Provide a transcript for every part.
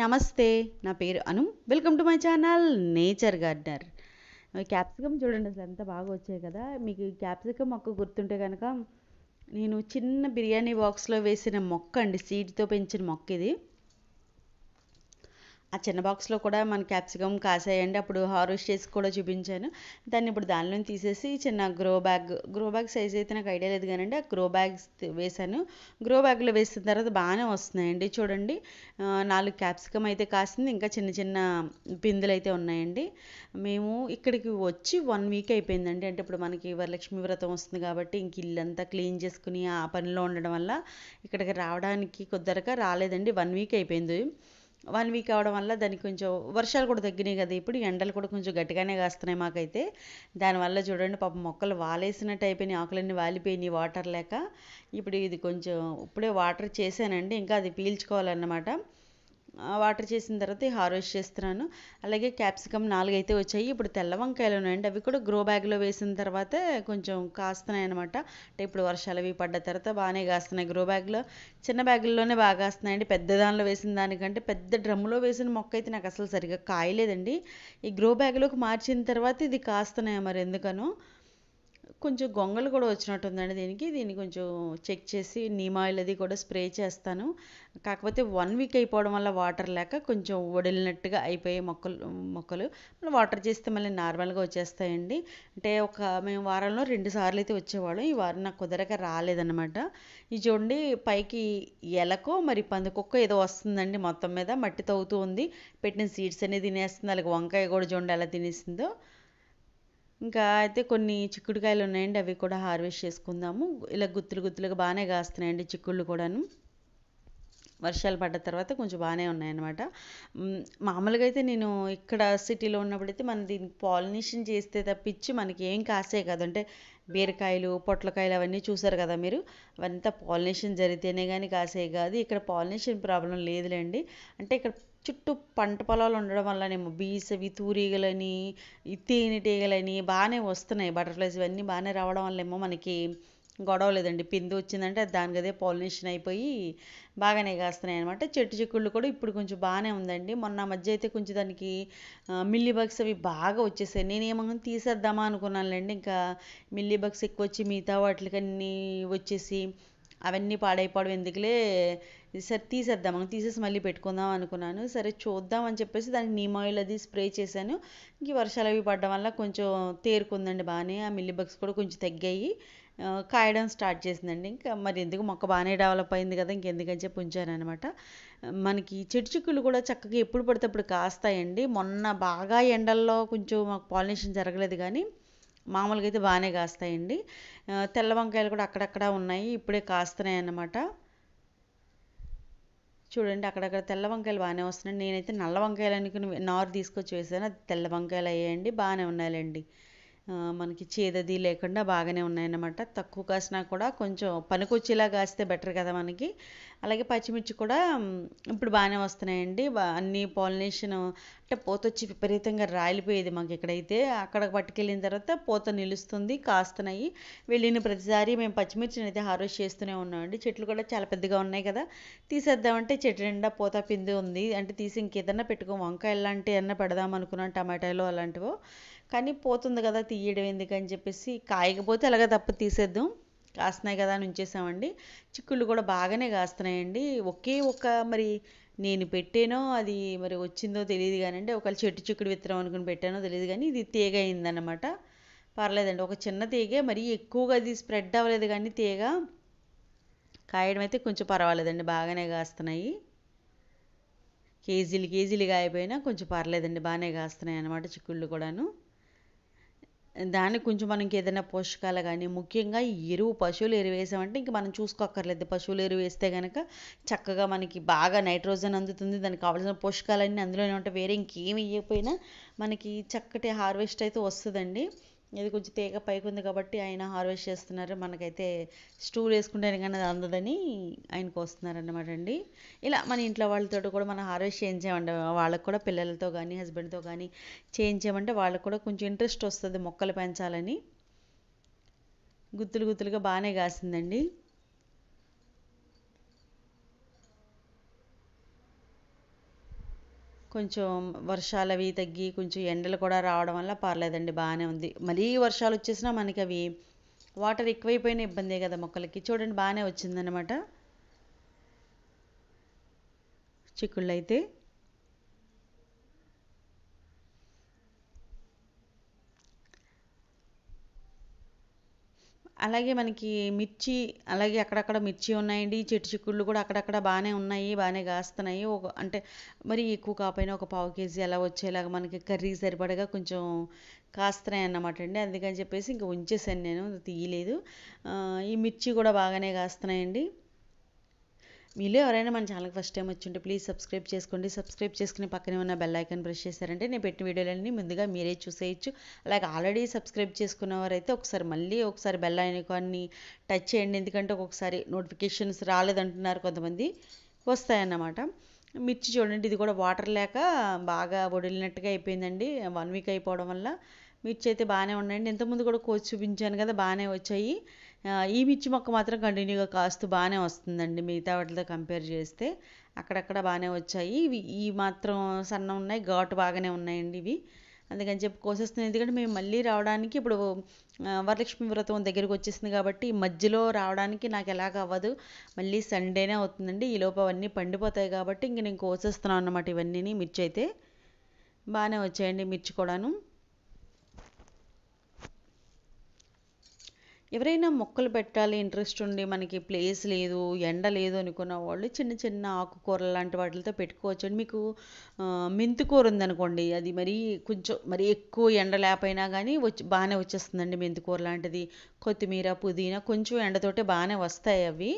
నమస్తే నా పేరు Anu welcome to my channel nature gardener capsicum చూడండి అసలు ఎంత బాగా వచ్చాయి కదా మీకు క్యాప్సికమ్ మొక్క గుర్తుంటే కనుక నేను చిన్న బిర్యానీ బాక్స్లో వేసిన మొక్క అండి సీడ్తో పెంచిన మొక్క ఇది ఆ చిన్న బాక్స్లో కూడా మన క్యాప్సికమ్ కాసేయండి అప్పుడు హార్వెస్ట్ చేసి కూడా చూపించాను దాన్ని ఇప్పుడు దానిలో తీసేసి చిన్న grow bag grow bag size అయితే నాకు ఐడియా లేదు కానీ ఆ గ్రో బ్యాగ్స్ వేశాను గ్రో బ్యాగ్లో వేసిన తర్వాత బాగానే వస్తున్నాయండి చూడండి నాలుగు క్యాప్సికమ్ అయితే కాసింది ఇంకా చిన్న చిన్న బిందులు అయితే ఉన్నాయండి మేము ఇక్కడికి వచ్చి వన్ వీక్ అయిపోయిందండి అంటే ఇప్పుడు మనకి వరలక్ష్మి వ్రతం వస్తుంది కాబట్టి ఇంక ఇల్లంతా క్లీన్ చేసుకుని ఆ పనిలో ఉండడం వల్ల ఇక్కడికి రావడానికి కుదరక రాలేదండి వన్ వీక్ అయిపోయింది వన్ వీక్ అవడం వల్ల దానికి కొంచెం వర్షాలు కూడా తగ్గినాయి కదా ఇప్పుడు ఎండలు కూడా కొంచెం గట్టిగానే కాస్తున్నాయి మాకైతే దానివల్ల చూడండి పాప మొక్కలు వాలేసినట్టు అయిపోయినాయి ఆకులన్నీ వాలిపోయినాయి వాటర్ లేక ఇప్పుడు ఇది కొంచెం ఇప్పుడే వాటర్ చేశానండి ఇంకా అది పీల్చుకోవాలన్నమాట వాటర్ చేసిన తర్వాత హార్వెస్ట్ చేస్తున్నాను అలాగే క్యాప్సికమ్ నాలుగు అయితే వచ్చాయి ఇప్పుడు తెల్ల వంకాయలు ఉన్నాయండి అవి కూడా గ్రో బ్యాగ్లో వేసిన తర్వాత కొంచెం కాస్తున్నాయి అనమాట అంటే ఇప్పుడు వర్షాలు అవి పడ్డ తర్వాత బాగానే కాస్తున్నాయి గ్రో బ్యాగ్లో చిన్న బ్యాగుల్లోనే బాగా కాస్తున్నాయండి పెద్ద దానిలో వేసిన దానికంటే పెద్ద డ్రమ్లో వేసిన మొక్క అయితే నాకు అసలు సరిగ్గా కాయలేదండి ఈ గ్రో బ్యాగ్లోకి మార్చిన తర్వాత ఇది కాస్తున్నాయి మరి ఎందుకనో కొంచెం గొంగలు కూడా వచ్చినట్టుందండి దీనికి దీన్ని కొంచెం చెక్ చేసి నీమ్ ఆయిల్ అది కూడా స్ప్రే చేస్తాను కాకపోతే వన్ వీక్ అయిపోవడం వల్ల వాటర్ లేక కొంచెం వడిలినట్టుగా అయిపోయే మొక్కలు మొక్కలు మళ్ళీ వాటర్ చేస్తే మళ్ళీ నార్మల్గా వచ్చేస్తాయండి అంటే ఒక మేము వారంలో రెండు సార్లు అయితే వచ్చేవాళ్ళం ఈ వారం నాకు కుదరక రాలేదన్నమాట ఈ చూడండి పైకి ఎలకో మరి పందుకొక్క ఏదో వస్తుందండి మొత్తం మీద మట్టి తవ్వుతూ ఉంది పెట్టిన సీడ్స్ అనేది తినేస్తుంది అలాగే వంకాయ కూడా చూడండి ఎలా తినేసిందో ఇంకా అయితే కొన్ని చిక్కుడుకాయలు ఉన్నాయండి అవి కూడా హార్వెస్ట్ చేసుకుందాము ఇలా గుత్తులు గుత్తులుగా బాగానే కాస్తున్నాయండి చిక్కుళ్ళు కూడాను వర్షాలు పడ్డ తర్వాత కొంచెం బాగానే ఉన్నాయన్నమాట మామూలుగా అయితే నేను ఇక్కడ సిటీలో ఉన్నప్పుడైతే మనం దీన్ని పాలినేషన్ చేస్తే తప్పించి మనకి ఏం కాసే కాదు అంటే బీరకాయలు పొట్లకాయలు అవన్నీ చూసారు కదా మీరు అవంతా పాలినేషన్ జరిగితేనే కానీ కాసే కాదు ఇక్కడ పాలినేషన్ ప్రాబ్లం లేదులేండి అంటే ఇక్కడ చుట్టూ పంట పొలాలు ఉండడం వల్లనేమో బీస్ అవి తూరీగలని తేనెటీగలని బాగానే వస్తున్నాయి బటర్ఫ్లైస్ ఇవన్నీ బాగానే రావడం వల్ల ఏమో మనకి గొడవ లేదండి పిందు వచ్చిందంటే దానికి అదే పాలినేషన్ అయిపోయి బాగానే కాస్తున్నాయి అనమాట చెట్టు చిక్కుళ్ళు కూడా ఇప్పుడు కొంచెం బాగానే ఉందండి మొన్న మధ్య అయితే కొంచెం దానికి మిల్లీ బగ్స్ అవి బాగా వచ్చేసాయి నేనేమో తీసేద్దామా అనుకున్నానులేండి ఇంకా మిల్లీ బగ్స్ ఎక్కువ వచ్చి మిగతా వాటికన్నీ వచ్చేసి అవన్నీ పాడైపోవడం ఎందుకులే సరే తీసేద్దాం తీసేసి మళ్ళీ పెట్టుకుందాం అనుకున్నాను సరే చూద్దాం అని చెప్పేసి దానికి నీమ్ ఆయిల్ అది స్ప్రే చేశాను ఇంక వర్షాలు అవి పడడం వల్ల కొంచెం తేరుకుందండి బాగానే ఆ మిల్లీ బగ్స్ కూడా కొంచెం తగ్గాయి కాయడం స్టార్ట్ చేసిందండి ఇంకా మరి ఎందుకు మొక్క బాగానే డెవలప్ అయింది కదా ఇంకెందుకని చెప్పి ఉంచానమాట మనకి చెట్టు చిక్కులు కూడా చక్కగా ఎప్పుడు పడితే అప్పుడు కాస్తాయండి మొన్న బాగా ఎండల్లో కొంచెం మాకు పాలినేషన్ జరగలేదు కానీ మామూలుగా అయితే బాగానే కాస్తాయండి తెల్ల వంకాయలు కూడా అక్కడక్కడ ఉన్నాయి ఇప్పుడే కాస్తున్నాయి అన్నమాట చూడండి అక్కడక్కడ తెల్ల వంకాయలు బాగానే వస్తున్నాయి నేనైతే నల్ల వంకాయలు అనుకుని నారు తీసుకొచ్చి వేసాను అది తెల్ల వంకాయలు అయ్యాయండి బాగానే ఉన్నాయండి మనకి చేదది లేకుండా బాగానే ఉన్నాయన్నమాట తక్కువ కాసినా కూడా కొంచెం పనికొచ్చేలా కాస్తే బెటర్ కదా మనకి అలాగే పచ్చిమిర్చి కూడా ఇప్పుడు బాగానే వస్తున్నాయండి అన్ని పాలినేషన్ అంటే పూత వచ్చి విపరీతంగా రాలిపోయేది మాకు ఇక్కడైతే అక్కడ పట్టుకెళ్ళిన తర్వాత పూత నిలుస్తుంది కాస్తున్నాయి వెళ్ళిన ప్రతిసారి మేము పచ్చిమిర్చిని అయితే హార్వెస్ట్ చేస్తూనే ఉన్నామండి చెట్లు కూడా చాలా పెద్దగా ఉన్నాయి కదా తీసేద్దామంటే చెట్టు నిండా పూత పిందు ఉంది అంటే తీసి ఇంకేదన్నా పెట్టుకో వంకాయ లాంటి అన్న పెడదాం అనుకున్నాం టమాటాలు అలాంటివో కానీ పోతుంది కదా తీయడం ఎందుకని చెప్పేసి కాయకపోతే అలాగే తప్ప తీసేద్దాం కాస్తున్నాయి కదా అని ఉంచేసామండి చిక్కుళ్ళు కూడా బాగానే కాస్తున్నాయండి ఒకే ఒక మరి నేను పెట్టానో అది మరి వచ్చిందో తెలియదు కానండి ఒకవేళ చెట్టు చిక్కుడు విత్తనం అనుకుని పెట్టానో తెలియదు కానీ ఇది తీగ అయిందన్నమాట పర్లేదండి ఒక చిన్న తీగే మరి ఎక్కువగా అది స్ప్రెడ్ అవ్వలేదు కానీ తీగ కాయడం అయితే కొంచెం పర్వాలేదండి బాగానే కాస్తున్నాయి కేజీలు కేజీలు కాయపోయినా కొంచెం పర్లేదండి బాగానే కాస్తున్నాయి అన్నమాట చిక్కుళ్ళు కూడాను దానికి కొంచెం మనకి ఏదైనా పోషకాలు కానీ ముఖ్యంగా ఎరువు పశువులు ఎరువు వేసామంటే ఇంక మనం చూసుకోక్కర్లేదు పశువులు ఎరువు వేస్తే కనుక చక్కగా మనకి బాగా నైట్రోజన్ అందుతుంది దానికి కావాల్సిన పోషకాలన్నీ అందులోనే ఉంటాయి వేరే ఇంకేమి ఇవ్వకపోయినా మనకి చక్కటి హార్వెస్ట్ అయితే వస్తుందండి ఇది కొంచెం తీగ పైకి ఉంది కాబట్టి ఆయన హార్వెస్ట్ చేస్తున్నారు మనకైతే స్టూల్ వేసుకుంటే కానీ అది అందదని ఆయన కోస్తున్నారనమాట అండి ఇలా మన ఇంట్లో వాళ్ళతో కూడా మనం హార్వెస్ట్ చేయించామండి వాళ్ళకు కూడా పిల్లలతో కానీ హస్బెండ్తో కానీ చేయించామంటే వాళ్ళకు కూడా కొంచెం ఇంట్రెస్ట్ వస్తుంది మొక్కలు పెంచాలని గుత్తులు గుత్తులుగా బాగానే కాసిందండి కొంచెం వర్షాలు అవి తగ్గి కొంచెం ఎండలు కూడా రావడం వల్ల పర్లేదండి బాగానే ఉంది మరీ వర్షాలు వచ్చేసినా మనకి అవి వాటర్ ఎక్కువైపోయిన ఇబ్బందే కదా మొక్కలకి చూడండి బాగానే వచ్చిందనమాట చిక్కుళ్ళు అయితే అలాగే మనకి మిర్చి అలాగే అక్కడక్కడ మిర్చి ఉన్నాయండి చెట్టు చిక్కుళ్ళు కూడా అక్కడక్కడ బాగానే ఉన్నాయి బాగానే కాస్తున్నాయి ఒక అంటే మరి ఎక్కువ కాకపోయినా ఒక పావు కేజీ అలా వచ్చేలాగా మనకి కర్రీ సరిపడగా కొంచెం కాస్తున్నాయి అన్నమాట అండి అందుకని చెప్పేసి ఇంకా ఉంచేసాను నేను తీయలేదు ఈ మిర్చి కూడా బాగానే కాస్తున్నాయండి మీలో ఎవరైనా మన ఛానల్కి ఫస్ట్ టైం వచ్చి ఉంటే ప్లీజ్ సబ్స్క్రైబ్ చేసుకోండి సబ్స్క్రైబ్ చేసుకుని పక్కనే ఉన్న బెల్ ఐకాన్ ప్రెస్ చేశారంటే నేను పెట్టిన వీడియోలన్నీ ముందుగా మీరే చూసేయచ్చు అలాగే ఆల్రెడీ సబ్స్క్రైబ్ చేసుకున్నవారైతే ఒకసారి మళ్ళీ ఒకసారి బెల్ ఐకాన్ని టచ్ చేయండి ఎందుకంటే ఒక్కొక్కసారి నోటిఫికేషన్స్ రాలేదంటున్నారు కొంతమంది వస్తాయన్నమాట మిర్చి చూడండి ఇది కూడా వాటర్ లేక బాగా వడిలినట్టుగా అయిపోయిందండి వన్ వీక్ అయిపోవడం వల్ల మిర్చి అయితే బాగానే ఉన్నాయండి ఇంతకుముందు కూడా కోచి చూపించాను కదా బాగానే వచ్చాయి ఈ మిర్చి మొక్క మాత్రం కంటిన్యూగా కాస్తూ బాగానే వస్తుందండి మిగతా వాటితో కంపేర్ చేస్తే అక్కడక్కడ బాగానే వచ్చాయి ఇవి ఈ మాత్రం సన్న ఉన్నాయి ఘాటు బాగానే ఉన్నాయండి ఇవి అందుకని చెప్పి కోసేస్తున్నాను ఎందుకంటే మేము మళ్ళీ రావడానికి ఇప్పుడు వరలక్ష్మి వ్రతం దగ్గరికి వచ్చేసింది కాబట్టి మధ్యలో రావడానికి నాకు ఎలాగ అవ్వదు మళ్ళీ సండేనే అవుతుందండి ఈ లోపు అవన్నీ పండిపోతాయి కాబట్టి ఇంక నేను కోసేస్తున్నాను అన్నమాట ఇవన్నీ మిర్చి అయితే బాగానే వచ్చాయండి మిర్చి కూడాను ఎవరైనా మొక్కలు పెట్టాలి ఇంట్రెస్ట్ ఉండి మనకి ప్లేస్ లేదు ఎండ లేదు అనుకున్న వాళ్ళు చిన్న చిన్న ఆకుకూరలు లాంటి వాటితో పెట్టుకోవచ్చు మీకు మెంతికూర ఉందనుకోండి అది మరి కొంచెం మరి ఎక్కువ ఎండ లేకపోయినా కానీ వచ్చి బాగానే వచ్చేస్తుందండి మెంతికూర లాంటిది కొత్తిమీర పుదీనా కొంచెం ఎండతోటే బాగానే వస్తాయి అవి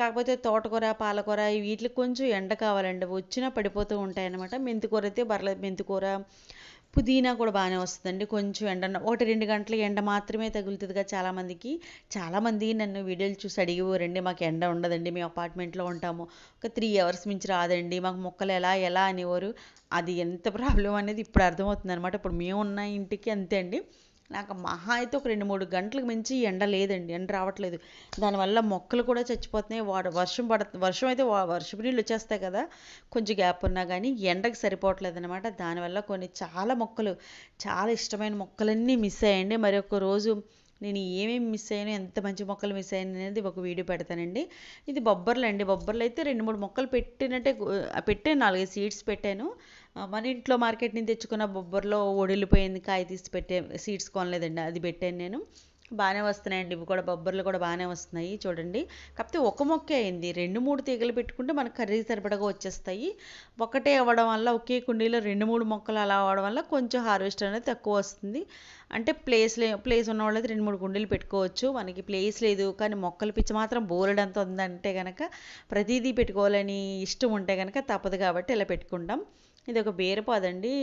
కాకపోతే తోటకూర పాలకూర వీటికి కొంచెం ఎండ కావాలండి వచ్చినా పడిపోతూ ఉంటాయి అనమాట మెంతికూర అయితే బర్ల మెంతికూర పుదీనా కూడా బాగానే వస్తుందండి కొంచెం ఎండ ఒకటి రెండు గంటల ఎండ మాత్రమే తగులుతుందిగా చాలామందికి చాలామంది నన్ను వీడియోలు చూసి అడిగేవారండి మాకు ఎండ ఉండదండి మేము అపార్ట్మెంట్లో ఉంటాము ఒక త్రీ అవర్స్ మించి రాదండి మాకు మొక్కలు ఎలా ఎలా అనేవారు అది ఎంత ప్రాబ్లం అనేది ఇప్పుడు అర్థమవుతుంది అనమాట ఇప్పుడు మేము ఉన్న ఇంటికి అంతే అండి నాకు మహా అయితే ఒక రెండు మూడు గంటలకు మించి ఎండ లేదండి ఎండ రావట్లేదు దానివల్ల మొక్కలు కూడా చచ్చిపోతున్నాయి వాడు వర్షం పడ వర్షం అయితే వర్షపు నీళ్ళు వచ్చేస్తాయి కదా కొంచెం గ్యాప్ ఉన్నా కానీ ఎండకు సరిపోవట్లేదు అనమాట దానివల్ల కొన్ని చాలా మొక్కలు చాలా ఇష్టమైన మొక్కలన్నీ మిస్ అయ్యండి మరి ఒక రోజు నేను ఏమేమి మిస్ అయ్యాను ఎంత మంచి మొక్కలు మిస్ అయ్యాను అనేది ఒక వీడియో పెడతానండి ఇది బొబ్బర్లు అండి బొబ్బర్లు అయితే రెండు మూడు మొక్కలు పెట్టినట్టే పెట్టాను నాలుగైదు సీడ్స్ పెట్టాను మన ఇంట్లో మార్కెట్ నుంచి తెచ్చుకున్న బొబ్బర్లో ఒడిలిపోయింది కాయ తీసి పెట్టే సీడ్స్ కొనలేదండి అది పెట్టాను నేను బాగానే వస్తున్నాయండి ఇవి కూడా బొబ్బర్లు కూడా బాగానే వస్తున్నాయి చూడండి కాకపోతే ఒక మొక్క అయింది రెండు మూడు తీగలు పెట్టుకుంటే మనకు కర్రీ సరిపడగా వచ్చేస్తాయి ఒకటే అవ్వడం వల్ల ఒకే కుండీలో రెండు మూడు మొక్కలు అలా అవ్వడం వల్ల కొంచెం హార్వెస్ట్ అనేది తక్కువ వస్తుంది అంటే ప్లేస్ లే ప్లేస్ ఉన్న వాళ్ళది రెండు మూడు కుండీలు పెట్టుకోవచ్చు మనకి ప్లేస్ లేదు కానీ మొక్కల పిచ్చి మాత్రం బోలెడంత ఉందంటే కనుక ప్రతిదీ పెట్టుకోవాలని ఇష్టం ఉంటే కనుక తప్పదు కాబట్టి ఇలా పెట్టుకుంటాం ఇది ఒక అండి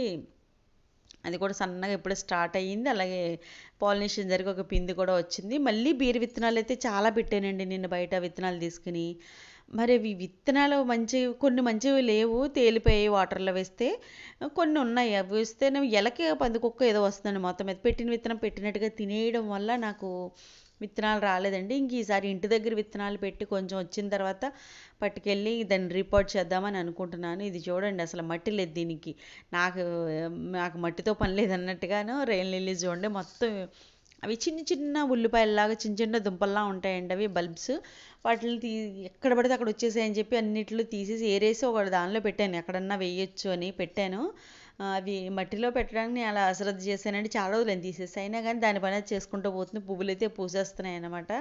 అది కూడా సన్నగా ఇప్పుడే స్టార్ట్ అయ్యింది అలాగే పాలినేషన్ జరిగి ఒక పిండి కూడా వచ్చింది మళ్ళీ బీర విత్తనాలు అయితే చాలా పెట్టానండి నేను బయట విత్తనాలు తీసుకుని మరి అవి విత్తనాలు మంచివి కొన్ని మంచివి లేవు తేలిపోయాయి వాటర్లో వేస్తే కొన్ని ఉన్నాయి అవి వేస్తే నేను ఎలకి పందికొక్క ఏదో వస్తుందండి మొత్తం మీద పెట్టిన విత్తనం పెట్టినట్టుగా తినేయడం వల్ల నాకు విత్తనాలు రాలేదండి ఇంక ఈసారి ఇంటి దగ్గర విత్తనాలు పెట్టి కొంచెం వచ్చిన తర్వాత పట్టుకెళ్ళి దాన్ని రిపోర్ట్ చేద్దామని అనుకుంటున్నాను ఇది చూడండి అసలు మట్టి లేదు దీనికి నాకు నాకు మట్టితో పని లేదన్నట్టుగాను రైల్ లిల్లీస్ చూడండి మొత్తం అవి చిన్న చిన్న ఉల్లిపాయలలాగా చిన్న చిన్న దుంపల్లా ఉంటాయండి అవి బల్బ్స్ వాటిని తీ ఎక్కడ పడితే అక్కడ వచ్చేసాయని చెప్పి అన్నిట్లో తీసేసి ఏరేసి ఒక దానిలో పెట్టాను ఎక్కడన్నా వేయొచ్చు అని పెట్టాను అవి మట్టిలో పెట్టడానికి నేను అలా అశ్రద్ధ చేశానండి చాలా రోజులు తీసేసి అయినా కానీ దాని పని చేసుకుంటూ పోతుంది పువ్వులు అయితే పూసేస్తున్నాయి అనమాట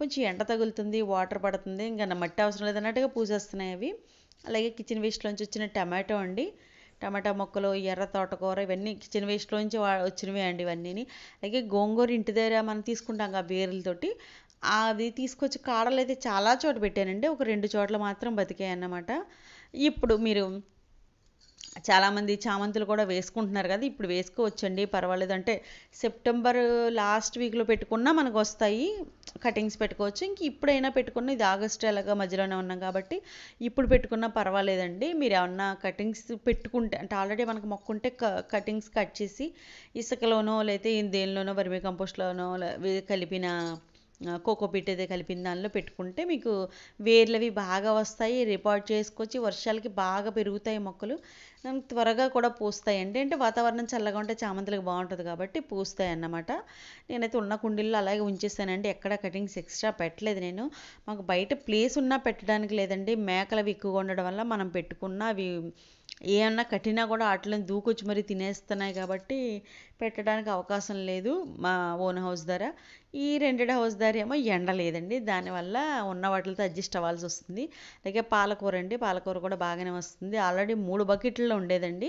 కొంచెం ఎండ తగులుతుంది వాటర్ పడుతుంది ఇంకా మట్టి అవసరం లేదన్నట్టుగా పూసేస్తున్నాయి అవి అలాగే కిచెన్ వేస్ట్లోంచి వచ్చిన టమాటో అండి టమాటా మొక్కలు ఎర్ర తోటకూర ఇవన్నీ కిచెన్ వేస్ట్లోంచి వచ్చినవే అండి ఇవన్నీ అలాగే గోంగూర ఇంటి దగ్గర మనం తీసుకుంటాం ఆ బేరులతోటి అది తీసుకొచ్చి కాడలు అయితే చాలా చోట పెట్టానండి ఒక రెండు చోట్ల మాత్రం బతికాయి అన్నమాట ఇప్పుడు మీరు చాలామంది చామంతులు కూడా వేసుకుంటున్నారు కదా ఇప్పుడు వేసుకోవచ్చండి పర్వాలేదు అంటే సెప్టెంబర్ లాస్ట్ వీక్లో పెట్టుకున్నా మనకు వస్తాయి కటింగ్స్ పెట్టుకోవచ్చు ఇంక ఇప్పుడైనా పెట్టుకున్న ఇది ఆగస్టు ఎలాగా మధ్యలోనే ఉన్నాం కాబట్టి ఇప్పుడు పెట్టుకున్నా పర్వాలేదండి మీరు ఏమన్నా కటింగ్స్ పెట్టుకుంటే అంటే ఆల్రెడీ మనకు మొక్కుంటే కటింగ్స్ కట్ చేసి ఇసుకలోనో లేకపోతే దేనిలోనో వర్మీ కంపోస్ట్లోనో కలిపిన కోకో పీట్ అయితే కలిపిన దానిలో పెట్టుకుంటే మీకు వేర్లవి బాగా వస్తాయి రిపార్ట్ చేసుకొచ్చి వర్షాలకి బాగా పెరుగుతాయి మొక్కలు త్వరగా కూడా పూస్తాయి అండి అంటే వాతావరణం చల్లగా ఉంటే చామంతులకు బాగుంటుంది కాబట్టి పూస్తాయి అన్నమాట నేనైతే ఉన్న కుండీల్లో అలాగే ఉంచేసానండి ఎక్కడ కటింగ్స్ ఎక్స్ట్రా పెట్టలేదు నేను మాకు బయట ప్లేస్ ఉన్నా పెట్టడానికి లేదండి అవి ఎక్కువగా ఉండడం వల్ల మనం పెట్టుకున్న అవి ఏమన్నా కట్టినా కూడా ఆటలను దూకొచ్చి మరీ తినేస్తున్నాయి కాబట్టి పెట్టడానికి అవకాశం లేదు మా ఓన్ హౌస్ ధర ఈ రెండెడ్ హౌస్ ధర ఏమో ఎండ లేదండి దానివల్ల ఉన్న వాటితో అడ్జస్ట్ అవ్వాల్సి వస్తుంది అలాగే పాలకూర అండి పాలకూర కూడా బాగానే వస్తుంది ఆల్రెడీ మూడు బకెట్లు ఉండేదండి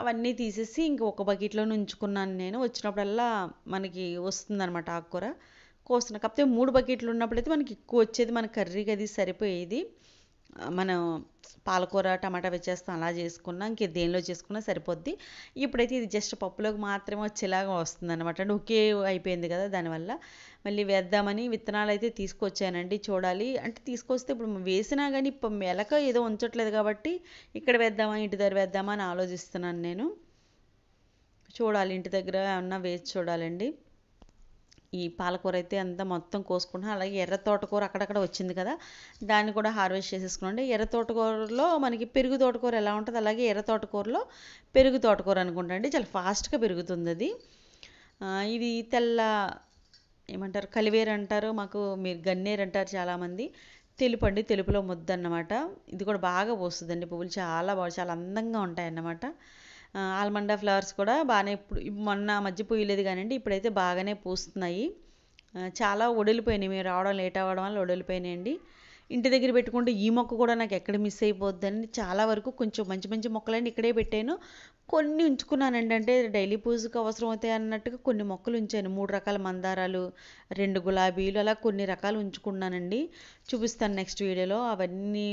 అవన్నీ తీసేసి ఇంక ఒక బకెట్లో ఉంచుకున్నాను నేను వచ్చినప్పుడల్లా మనకి వస్తుందన్నమాట ఆకుకూర కోసిన కాకపోతే మూడు బకెట్లు ఉన్నప్పుడైతే మనకి ఎక్కువ వచ్చేది మన కర్రీకి అది సరిపోయేది మనం పాలకూర టమాటా వచ్చేస్తాం అలా చేసుకున్నా ఇంక దేనిలో చేసుకున్నా సరిపోద్ది ఇప్పుడైతే ఇది జస్ట్ పప్పులోకి మాత్రమే వచ్చేలాగా వస్తుంది అనమాట అంటే ఒకే అయిపోయింది కదా దానివల్ల మళ్ళీ వేద్దామని విత్తనాలు అయితే తీసుకొచ్చానండి చూడాలి అంటే తీసుకొస్తే ఇప్పుడు వేసినా కానీ ఇప్పుడు మెలక ఏదో ఉంచట్లేదు కాబట్టి ఇక్కడ వేద్దామా ఇంటి దగ్గర వేద్దామా అని ఆలోచిస్తున్నాను నేను చూడాలి ఇంటి దగ్గర ఏమన్నా వేసి చూడాలండి ఈ పాలకూర అయితే అంతా మొత్తం కోసుకుంటాం అలాగే ఎర్ర తోటకూర అక్కడక్కడ వచ్చింది కదా దాన్ని కూడా హార్వెస్ట్ చేసేసుకున్నాండి ఎర్ర తోటకూరలో మనకి పెరుగు తోటకూర ఎలా ఉంటుంది అలాగే ఎర్ర తోటకూరలో పెరుగు తోటకూర అనుకుంటాండి చాలా ఫాస్ట్గా పెరుగుతుంది అది ఇది తెల్ల ఏమంటారు కలివేరు అంటారు మాకు మీరు గన్నేరు అంటారు చాలామంది తెలుపు అండి తెలుపులో ముద్ద అన్నమాట ఇది కూడా బాగా పోస్తుందండి పువ్వులు చాలా బాగా చాలా అందంగా ఉంటాయి అన్నమాట ఆల్మండా ఫ్లవర్స్ కూడా బాగానే ఇప్పుడు మొన్న మధ్య పూయలేదు కానివ్వండి ఇప్పుడైతే బాగానే పూస్తున్నాయి చాలా ఒడిలిపోయినాయి మీరు రావడం లేట్ అవ్వడం వల్ల వడిలిపోయినాయండి ఇంటి దగ్గర పెట్టుకుంటే ఈ మొక్క కూడా నాకు ఎక్కడ మిస్ అయిపోద్దని చాలా వరకు కొంచెం మంచి మంచి మొక్కలని ఇక్కడే పెట్టాను కొన్ని ఉంచుకున్నానండి అంటే డైలీ పూజకు అవసరం అవుతాయి అన్నట్టుగా కొన్ని మొక్కలు ఉంచాను మూడు రకాల మందారాలు రెండు గులాబీలు అలా కొన్ని రకాలు ఉంచుకున్నానండి చూపిస్తాను నెక్స్ట్ వీడియోలో అవన్నీ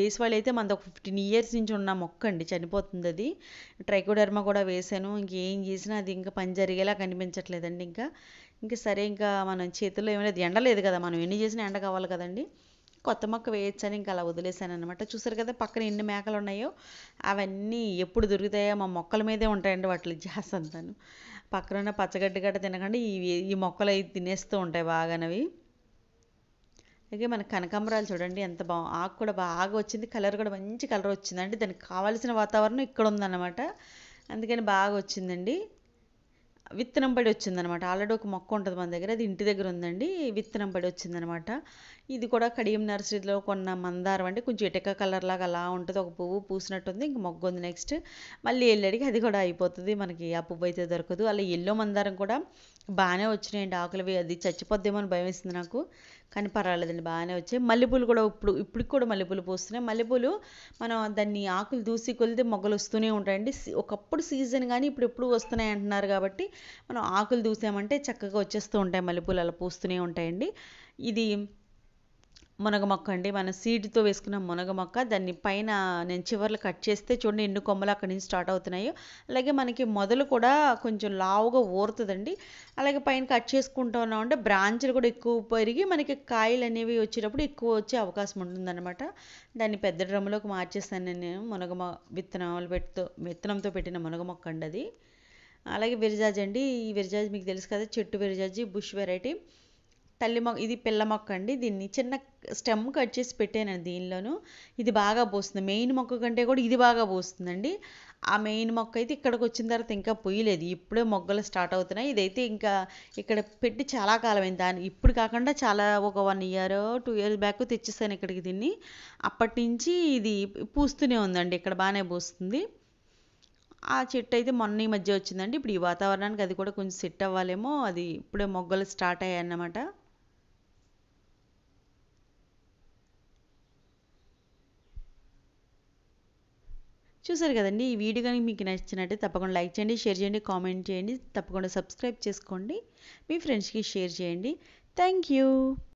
దేశవాళీ అయితే మనది ఒక ఫిఫ్టీన్ ఇయర్స్ నుంచి ఉన్న మొక్క అండి చనిపోతుంది అది ట్రైకోడర్మ కూడా వేసాను ఇంకేం చేసినా అది ఇంకా పని జరిగేలా కనిపించట్లేదండి ఇంకా ఇంకా సరే ఇంకా మనం చేతిలో ఏమీ లేదు ఎండ లేదు కదా మనం ఎన్ని చేసినా ఎండ కావాలి కదండి కొత్త మొక్క వేయొచ్చని ఇంకా అలా వదిలేశాను అనమాట చూసారు కదా పక్కన ఎన్ని మేకలు ఉన్నాయో అవన్నీ ఎప్పుడు దొరుకుతాయో మా మొక్కల మీదే ఉంటాయండి వాటి జాస్ అంతాను పక్కన ఉన్న పచ్చగడ్డి గడ్డ తినకండి ఈ ఈ మొక్కలు అవి తినేస్తూ ఉంటాయి బాగానవి అలాగే మన కనకాంబరాలు చూడండి ఎంత బా ఆకు కూడా బాగా వచ్చింది కలర్ కూడా మంచి కలర్ వచ్చిందండి దానికి కావాల్సిన వాతావరణం ఇక్కడ ఉందన్నమాట అందుకని బాగా వచ్చిందండి విత్తనం పడి వచ్చిందనమాట ఆల్రెడీ ఒక మొక్క ఉంటుంది మన దగ్గర అది ఇంటి దగ్గర ఉందండి విత్తనం పడి వచ్చిందనమాట ఇది కూడా కడియం నర్సరీలో కొన్న మందారం అంటే కొంచెం ఇటక కలర్ లాగా అలా ఉంటుంది ఒక పువ్వు పూసినట్టుంది ఇంక మొగ్గ ఉంది నెక్స్ట్ మళ్ళీ వెళ్ళడికి అది కూడా అయిపోతుంది మనకి ఆ పువ్వు అయితే దొరకదు అలా ఎల్లో మందారం కూడా బాగానే వచ్చినాయండి ఆకులు అది చచ్చిపోద్దేమో అని భయం నాకు కానీ పర్వాలేదండి బాగానే వచ్చాయి మల్లెపూలు కూడా ఇప్పుడు ఇప్పటికి కూడా మల్లెపూలు పూస్తున్నాయి మల్లెపూలు మనం దాన్ని ఆకులు దూసి కొలితే మొగ్గలు వస్తూనే ఉంటాయండి ఒకప్పుడు సీజన్ కానీ ఇప్పుడు ఎప్పుడు వస్తున్నాయి అంటున్నారు కాబట్టి మనం ఆకులు దూసామంటే చక్కగా వచ్చేస్తూ ఉంటాయి మల్లెపూలు అలా పూస్తూనే ఉంటాయండి ఇది మునగ మొక్క అండి మన సీడ్తో వేసుకున్న మునగ మొక్క దాన్ని పైన నేను చివర్లు కట్ చేస్తే చూడండి ఎన్ని కొమ్మలు అక్కడి నుంచి స్టార్ట్ అవుతున్నాయో అలాగే మనకి మొదలు కూడా కొంచెం లావుగా ఊరుతుందండి అలాగే పైన కట్ చేసుకుంటూ ఉన్నాం అంటే బ్రాంచ్లు కూడా ఎక్కువ పెరిగి మనకి కాయలు అనేవి వచ్చేటప్పుడు ఎక్కువ వచ్చే అవకాశం ఉంటుందన్నమాట దాన్ని పెద్ద డ్రమ్ములోకి మార్చేస్తాను నేను మునగ విత్తనాలు పెడుతూ విత్తనంతో పెట్టిన మునగ మొక్క అండి అది అలాగే విరిజాజ్ అండి ఈ విరిజాజ్ మీకు తెలుసు కదా చెట్టు విరిజాజ్ బుష్ వెరైటీ తల్లి మొక్క ఇది పిల్ల మొక్క అండి దీన్ని చిన్న స్టెమ్ కట్ చేసి పెట్టాను దీనిలోను ఇది బాగా పోస్తుంది మెయిన్ మొక్క కంటే కూడా ఇది బాగా పోస్తుందండి ఆ మెయిన్ మొక్క అయితే ఇక్కడికి వచ్చిన తర్వాత ఇంకా పోయలేదు ఇప్పుడే మొగ్గలు స్టార్ట్ అవుతున్నాయి ఇదైతే ఇంకా ఇక్కడ పెట్టి చాలా కాలం అయింది దాని ఇప్పుడు కాకుండా చాలా ఒక one year two years back తెచ్చేసాను ఇక్కడికి దీన్ని అప్పటి నుంచి ఇది పూస్తూనే ఉందండి ఇక్కడ బాగానే పూస్తుంది ఆ చెట్టు అయితే మొన్న ఈ మధ్య వచ్చిందండి ఇప్పుడు ఈ వాతావరణానికి అది కూడా కొంచెం సెట్ అవ్వాలేమో అది ఇప్పుడే మొగ్గలు స్టార్ట్ అయ్యాయి అన్నమాట చూసారు కదండి ఈ వీడియో కనుక మీకు నచ్చినట్టే తప్పకుండా లైక్ చేయండి షేర్ చేయండి కామెంట్ చేయండి తప్పకుండా సబ్స్క్రైబ్ చేసుకోండి మీ ఫ్రెండ్స్కి షేర్ చేయండి థ్యాంక్